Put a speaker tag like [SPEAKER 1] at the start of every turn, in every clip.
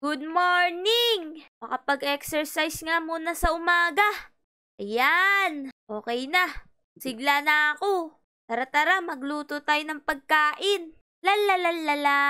[SPEAKER 1] Good morning! Makapag-exercise nga muna sa umaga. Ayan, okay na. Sigla na ako. Tara tara, magluto tayo ng pagkain. La la la la la.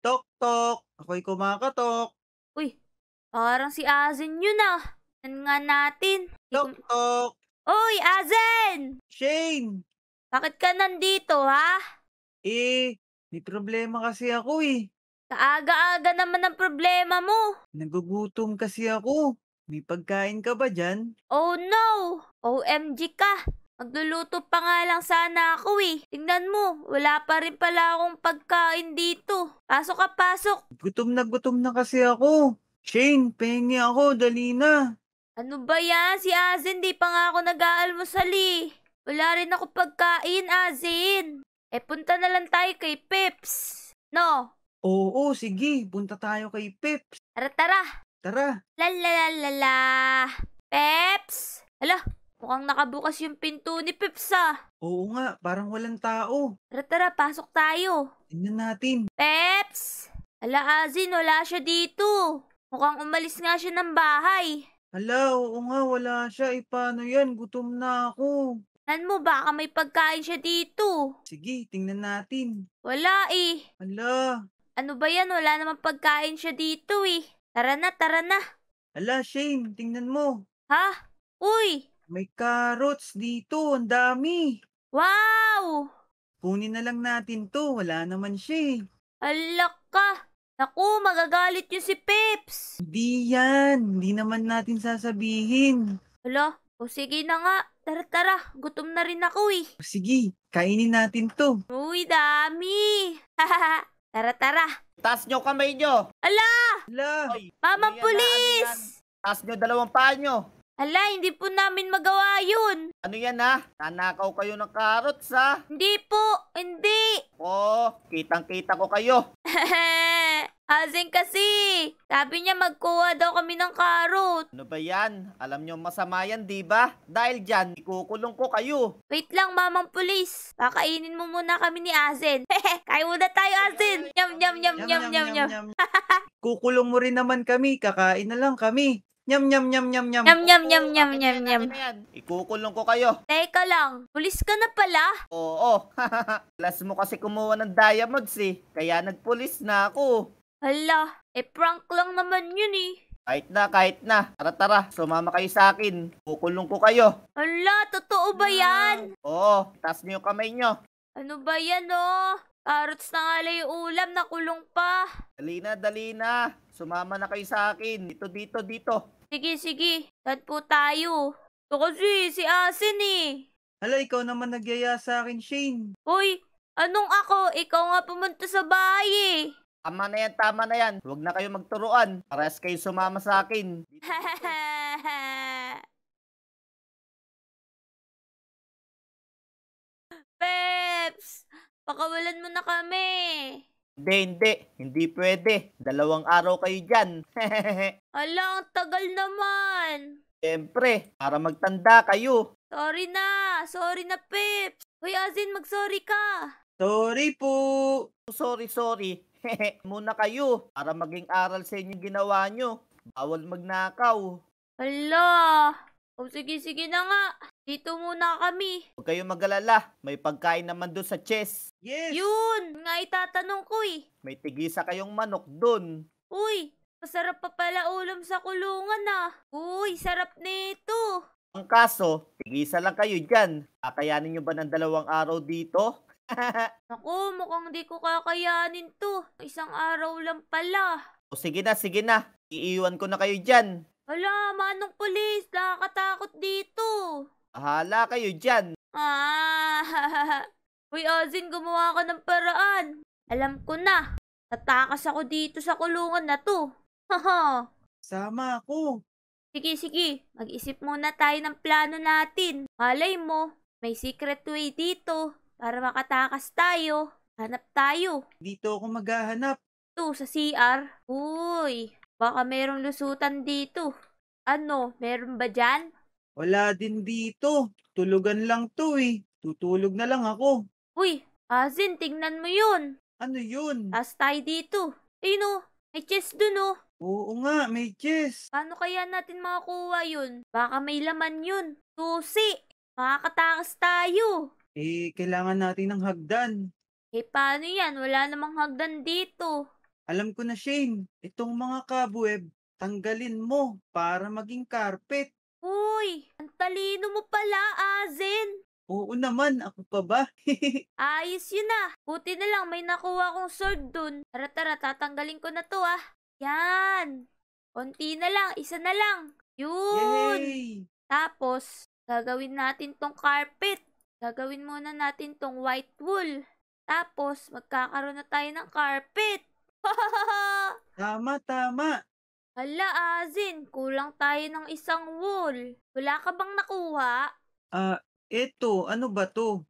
[SPEAKER 1] Tok tok, ako'y kumakatok. Uy, parang si Azen yun ah. Yan nga natin. Tok tok. Uy, Azen! Shane! Bakit ka nandito ha? Eh, may problema kasi ako eh. Kaaga-aga naman ang problema mo.
[SPEAKER 2] Nagugutom kasi ako. May pagkain ka ba dyan?
[SPEAKER 1] Oh no! OMG ka! Magluluto pa nga lang sana ako eh. Tingnan mo, wala pa rin pala akong pagkain dito. Pasok ka, pasok!
[SPEAKER 2] Gutom na gutom na kasi ako. Shane, pahingi ako, dali na.
[SPEAKER 1] Ano ba yan? Si Azin, di pa nga ako nag aalmusali eh. Wala rin ako pagkain, Azin. Eh, punta na lang tayo kay Pips. No, Oo, sige. Punta tayo kay Peps. Tara, tara. Tara. La la la la la. Peps? Hala, mukhang nakabukas yung pinto ni Peps ah.
[SPEAKER 2] Oo nga, parang walang tao.
[SPEAKER 1] Tara, tara. Pasok tayo. Tingnan natin. Peps? Hala, Azin, wala siya dito. Mukhang umalis nga siya ng bahay. Hala, oo nga, wala siya. Eh, paano yan? Gutom na ako. Nan mo, baka may pagkain siya dito. Sige, tingnan natin. Wala eh. Hala, ano ba yan? Wala naman pagkain siya dito eh. Tara na, tara na. Ala, Shane, tingnan mo. Ha?
[SPEAKER 2] Uy! May carrots dito, ang dami. Wow! Kunin na lang natin to, wala naman siya eh. Alak ka! Naku,
[SPEAKER 1] magagalit yun si Pips! Hindi yan, hindi naman natin sasabihin. Hala, o sige na nga. Tara, tara. Gutom na rin ako eh. Sige,
[SPEAKER 2] kainin natin
[SPEAKER 1] to. Uy, dami! Tara, tara. Taas nyo kamay nyo. Ala! Ala! Mama ano ano pulis! Taas nyo dalawang paa nyo. Ala, hindi po namin magawa yun. Ano yan ha? Nanakaw kayo ng carrots ha? Hindi po, hindi.
[SPEAKER 3] Oo, kitang-kita ko kayo.
[SPEAKER 1] Asing kasi, sabi niya magkuha daw kami ng karot.
[SPEAKER 3] Ano ba yan? Alam niyo masama yan, di ba? Dahil dyan, ikukulong ko kayo.
[SPEAKER 1] Wait lang, mamang pulis. Pakainin mo muna kami ni Asin. Kain muna tayo, Asin. Yum, yum, yum, yum, yum, yum.
[SPEAKER 2] Kukulong mo rin naman kami. Kakain na lang kami. Nyam, nyam, nyam, nyam, nyam. Nyam, nyam,
[SPEAKER 1] nyam, nyam, nyam,
[SPEAKER 3] nyam. Ikukulong ko kayo. Teka lang, pulis ka na pala? Oo. Last mo kasi kumuha ng diamonds eh. Kaya nagpulis na ako. Hala,
[SPEAKER 1] eh prank lang naman yun eh.
[SPEAKER 3] Kahit na, kahit na. Tara, tara. Sumama kayo sa akin. Kukulong ko kayo.
[SPEAKER 1] Hala, totoo ba yan? Oo, taas niyo yung kamay niyo. Ano ba yan oh? Carrots na nga lang yung ulam, nakulong pa. Dali na, dali na. Sumama na kayo sa akin. Dito, dito, dito. Sige, sige. Dad po tayo. Ito kasi, si Asin eh. Hala, ikaw naman nagyaya sa akin, Shane. Hoy, anong ako? Ikaw nga pumunta sa bahay eh. Tama na yan, tama na yan. Huwag
[SPEAKER 3] na kayo magturuan. Pares kayo sumama sa akin.
[SPEAKER 1] Peps! Pakawalan mo na kami.
[SPEAKER 3] Hindi, hindi. Hindi pwede. Dalawang araw kayo dyan.
[SPEAKER 1] Ala, ang tagal naman.
[SPEAKER 3] Siyempre, para magtanda kayo.
[SPEAKER 1] Sorry na. Sorry na, Peps. Hoy, Azin, mag-sorry ka.
[SPEAKER 3] Sorry po. Oh, sorry, sorry. Muna kayo para maging aral sa inyo ginawa nyo. Bawal magnakaw.
[SPEAKER 1] Hala! O sige, sige na nga. Dito muna kami.
[SPEAKER 3] Huwag kayong magalala. May pagkain naman doon sa
[SPEAKER 1] chest. Yes! Yun! Nga itatanong ko eh.
[SPEAKER 3] May tigisa kayong manok doon.
[SPEAKER 1] Uy! Masarap pa pala ulam sa kulungan ah. Uy, sarap nito.
[SPEAKER 3] Ang kaso, tigisa lang kayo dyan. Kakayanin nyo ba ng dalawang araw dito?
[SPEAKER 1] Naku, mukhang di ko kakayanin to. Isang araw lang pala.
[SPEAKER 3] O sige na, sige na. Iiwan ko na kayo dyan.
[SPEAKER 1] Hala, manong pulis. Nakakatakot dito.
[SPEAKER 3] Ahala kayo dyan.
[SPEAKER 1] Ah, Uy, Ozin, gumawa ka ng paraan. Alam ko na. Tatakas ako dito sa kulungan na to. Haha. Sama ako. Sige, sige. Mag-isip muna tayo ng plano natin. Malay mo, may secret way dito. Para makatakas tayo, hanap tayo. Dito ako maghahanap. Ito, sa CR. Uy, baka merong lusutan dito. Ano, meron ba dyan?
[SPEAKER 2] Wala din dito. Tulugan lang to eh. Tutulog na lang ako.
[SPEAKER 1] Uy, Azin, tingnan mo yun. Ano yun? Taas tayo dito. Ayun o, oh, may chest dun o. Oh. Oo nga, may chest. Paano kaya natin makakuha yun? Baka may laman yun. Susi, makakatakas tayo.
[SPEAKER 2] Eh, kailangan natin ng
[SPEAKER 1] hagdan. Eh, paano yan? Wala namang hagdan dito. Alam ko na, Shane.
[SPEAKER 2] Itong mga cobweb, tanggalin mo para maging carpet. Uy!
[SPEAKER 1] Ang talino mo pala, Azen! Oo naman,
[SPEAKER 2] ako pa ba?
[SPEAKER 1] Ayos yun ah. Buti na lang may nakuha kong sword dun. Tara tara, tatanggalin ko na to ah. Yan! Konti na lang, isa na lang. Yun! Yay! Tapos, gagawin natin tong carpet. Gagawin muna natin tong white wool. Tapos, magkakaroon na tayo ng carpet. tama, tama. Hala, Azin, kulang tayo ng isang wool. Wala ka bang nakuha?
[SPEAKER 2] Ah, uh, eto, ano ba to?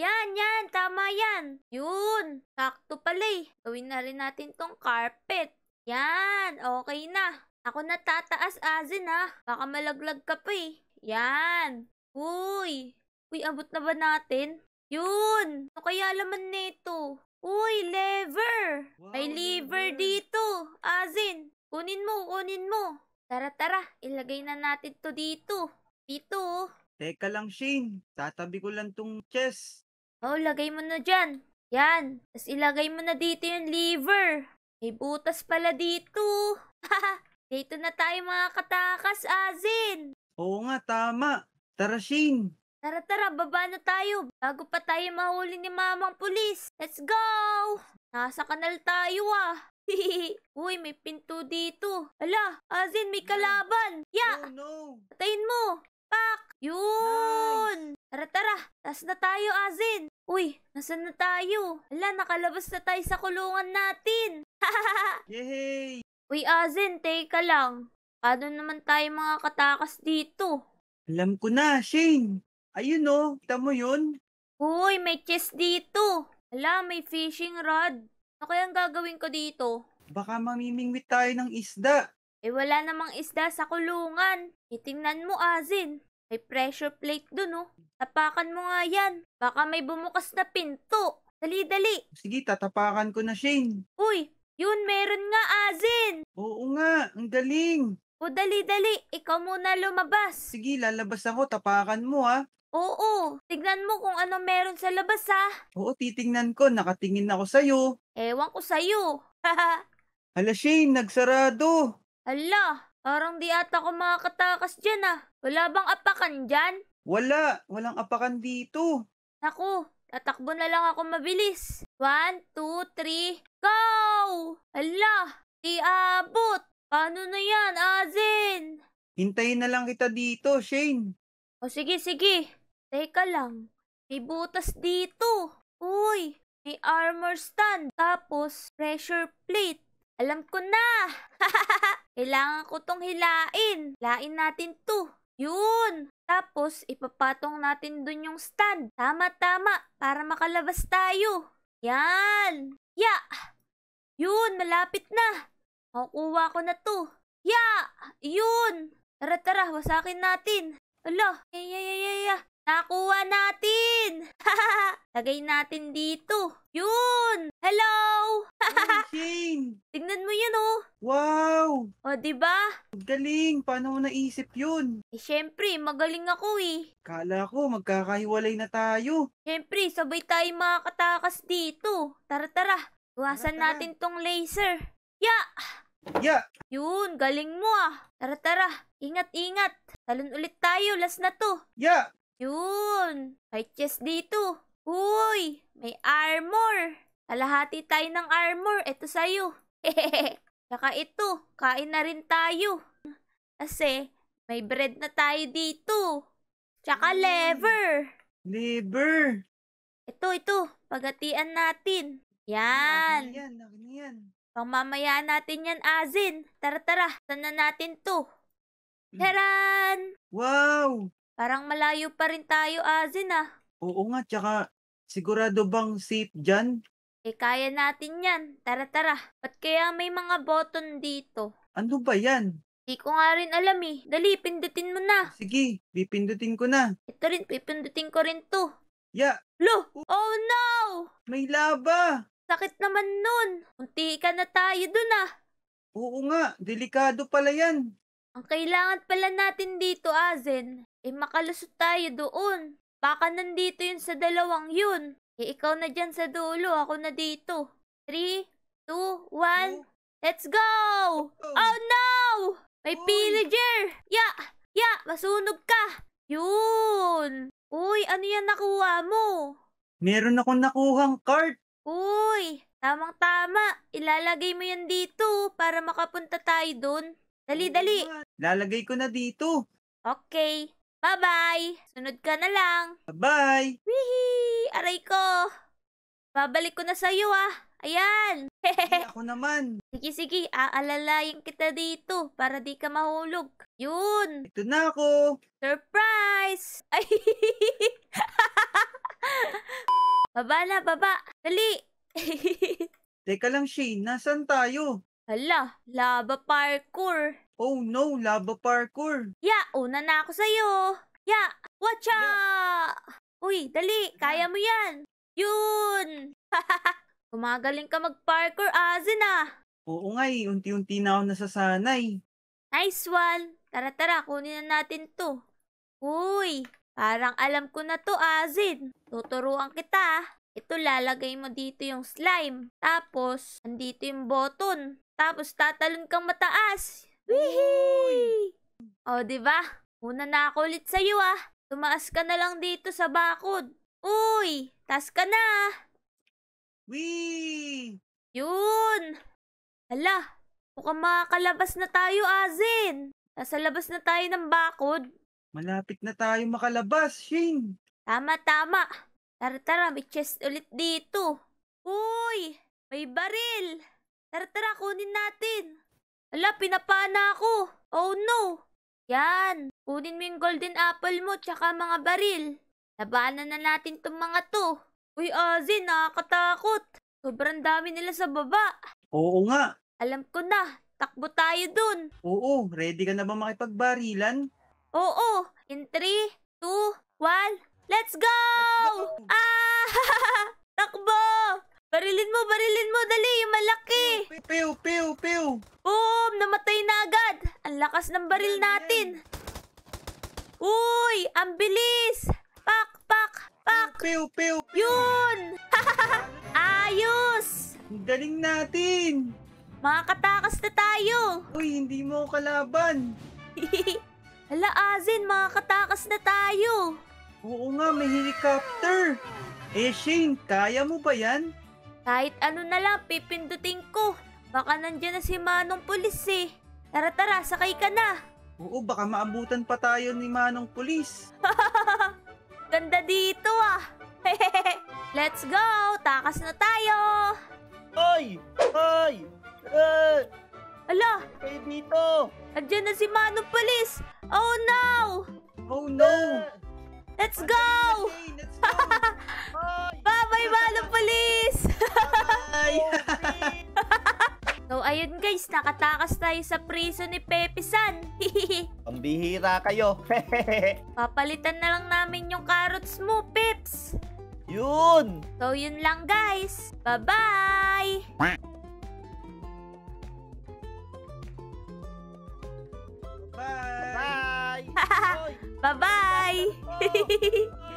[SPEAKER 1] Yan, yan, tama yan. Yun, sakto pala eh. Gawin na rin natin tong carpet. Yan, okay na. Ako na tataas, Azin ha. Baka malaglag ka pa eh. Yan. Uy, Uy, abot na ba natin? Yun! Ano kaya laman nito? Uy, lever! Wow, May lever, lever dito! Azin, kunin mo, kunin mo! Tara, tara, ilagay na natin to dito. Dito, oh.
[SPEAKER 2] Teka lang, Shane. Tatabi ko lang tong chest.
[SPEAKER 1] Oh, lagay mo na dyan. Yan. Tapos ilagay mo na dito yung lever. May butas pala dito. dito na tayo mga katakas, Azin.
[SPEAKER 2] Oo nga, tama. Tara, Shane.
[SPEAKER 1] Tara tara, baba na tayo bago pa tayo mahuli ni mamang pulis. Let's go! Nasa kanal tayo ah. Uy, may pinto dito. Ala, Azin, may kalaban. Ya! Oh, no, Patayin mo. Pak! Yun! Nice. Tara tara, tas na tayo Azin. Uy, nasan na tayo? Ala, nakalabas na tayo sa kulungan natin. Yay! Uy Azin, teka lang. Paano naman tayo mga katakas dito?
[SPEAKER 2] Alam ko na, Shane. Ayun kita mo yun.
[SPEAKER 1] Uy, may chest dito. Ala, may fishing rod. Ano kayang gagawin ko dito? Baka mamimingwit
[SPEAKER 2] tayo ng isda.
[SPEAKER 1] Eh wala namang isda sa kulungan. Itingnan mo, Azin. May pressure plate dun, oh. Tapakan mo nga yan. Baka may bumukas na pinto. Dali, dali.
[SPEAKER 2] Sige, tatapakan ko na, Shane.
[SPEAKER 1] Uy, yun, meron nga, Azin. Oo nga, ang galing. O dali, dali. Ikaw muna lumabas. Sige, lalabas ako. Tapakan mo, ah. Oo, tignan mo kung ano meron sa labas ha. Ah. Oo,
[SPEAKER 2] titingnan ko. Nakatingin ako sa'yo.
[SPEAKER 1] Ewan ko sa'yo.
[SPEAKER 2] Hala Shane, nagsarado.
[SPEAKER 1] Hala, parang di ata ko makakatakas dyan ah. Wala bang apakan dyan?
[SPEAKER 2] Wala, walang apakan dito.
[SPEAKER 1] Naku, tatakbo na lang ako mabilis. One, two, three, go! Hala, di abot. Ano na yan, Azin? Hintayin na lang kita dito, Shane. O sige, sige. Teka lang, may butas dito. Uy, may armor stand. Tapos, pressure plate. Alam ko na! Kailangan ko tong hilain. Hilain natin to. Yun! Tapos, ipapatong natin dun yung stand. Tama-tama, para makalabas tayo. Yan! Ya! Yeah. Yun, malapit na. Makukuha ko na to. Ya! Yeah. Yun! Tara, tara, wasakin natin. Ala, ya, ya, ya, ya, ya. Nakuha natin! Lagay natin dito. Yun! Hello! Shane! Tignan mo yun, oh. Wow! O, oh, ba? diba? Galing! Paano mo naisip yun? Eh, syempre, magaling ako, eh.
[SPEAKER 2] Kala ko,
[SPEAKER 1] magkakahiwalay na tayo. Syempre, sabay tayo makakatakas dito. Tara, tara. Iwasan natin tong laser. Ya! Ya! Yeah. Yun, galing mo ah. Tara, tara. Ingat, ingat. Talon ulit tayo, last na to. Yeah. Yun! May chest dito. Uy! May armor! Kalahati tayo ng armor. Ito sa'yo. Hehehe. Saka ito. Kain na rin tayo. Kasi may bread na tayo dito. Tsaka hmm. lever. Lever. Ito, ito. Pagatian natin. Yan. Laki yan, laki yan. Pangmamayaan natin yan, Azin. Tara, tara. Sana natin to. Hmm. Taran! Wow! Parang malayo pa rin tayo, Azin ah.
[SPEAKER 2] Oo nga, tsaka sigurado bang safe dyan?
[SPEAKER 1] Eh, kaya natin yan. Tara, tara. Ba't kaya may mga button dito? Ano ba yan? Hindi ko nga rin alam eh. Dali, pindutin mo na. Sige, pipindutin ko na. Ito rin, pipindutin ko rin to. Ya! Lo! Oh no! May laba! Sakit naman nun. Unti ka na tayo dun ah. Oo nga, delikado pala yan. Ang kailangan pala natin dito, Azen, eh makalusot tayo doon. Baka nandito yun sa dalawang yun. Eh ikaw na dyan sa dulo, ako na dito. 3, 2, 1, let's go! Oh no! May pillager! Ya! Ya! Masunog ka! Yun! Uy, ano yan nakuha mo?
[SPEAKER 2] Meron akong nakuhang cart.
[SPEAKER 1] Uy, tamang-tama. Ilalagay mo yan dito para makapunta tayo doon. Dali, dali.
[SPEAKER 2] Lalagay ko na dito.
[SPEAKER 1] Okay. Bye-bye! Sunod ka na lang. Bye-bye! Wihi! Aray ko! Babalik ko na sa'yo ah. Ayan! Hey, ako naman. Sige, sige. Aalalayin kita dito para di ka mahulog. Yun! Ito na ako! Surprise! Ay! baba na, baba! Dali! Teka lang, Shane. Nasaan tayo? Hala, lava parkour. Oh no, lava parkour! Ya, una na ako sa'yo! Ya, watch out! Yeah. Uy, dali! Kaya mo yan! Yun! Gumagaling ka mag-parkour, Azin ah! Oo nga eh, unti-unti na ako nasasanay. Nice one! Tara-tara, kunin na natin to. Uy, parang alam ko na to, Azin. Tuturuan kita. Ah. Ito, lalagay mo dito yung slime. Tapos, andito yung button. Tapos, tatalon kang mataas. Wee! oh, di ba? Una na ako ulit sa iyo ah. Tumaas ka na lang dito sa bakod. Uy, taas ka na. Ah. Wee! Yun! Hala, mukhang makakalabas na tayo, Azin. Nasa labas na tayo ng bakod. Malapit na tayo makalabas, Shane. Tama, tama. Tara, tara, may chest ulit dito. Uy, may baril. Tara, tara, kunin natin. Ala, pinapana ako. Oh no. Yan. Kunin mo yung golden apple mo tsaka mga baril. Labanan na natin tong mga to. Uy, Azin, nakakatakot. Sobrang dami nila sa baba.
[SPEAKER 2] Oo nga.
[SPEAKER 1] Alam ko na. Takbo tayo dun.
[SPEAKER 2] Oo, ready ka na ba makipagbarilan?
[SPEAKER 1] Oo. In 3, 2, 1, let's go! Let's go! Ah! Takbo! Barilin mo, barilin mo, dali, yung malaki. Pew, pew, pew. Boom, namatay na agad. Ang lakas ng baril natin. Uy, ang bilis. Pak, pak, pak. Pew, pew, pew. Yun. Ayos. galing natin. Makakatakas na tayo. Uy, hindi mo kalaban. Hala, Azin, makakatakas na tayo.
[SPEAKER 2] Oo nga, may helicopter. Eh, Shane, kaya mo
[SPEAKER 1] ba yan? Kahit ano na lang, pipindutin ko. Baka nandyan na si Manong Pulis eh. Tara tara, sakay ka na. Oo, baka maabutan pa tayo ni Manong Pulis. Ganda dito ah. Let's go! Takas na tayo! Ay! Ay! Eh! Ala! Kayo dito! Andiyan na si Manong Pulis! Oh no! Oh no! Let's go! Eh. Let's go! Bye-bye, balong Police! Bye! so, ayun guys, nakatakas tayo sa prison ni Pepe San.
[SPEAKER 3] Pambihira kayo.
[SPEAKER 1] Papalitan na lang namin yung carrots mo, Pips. Yun! So, yun lang guys. Bye-bye! Bye. Bye. Bye. Bye.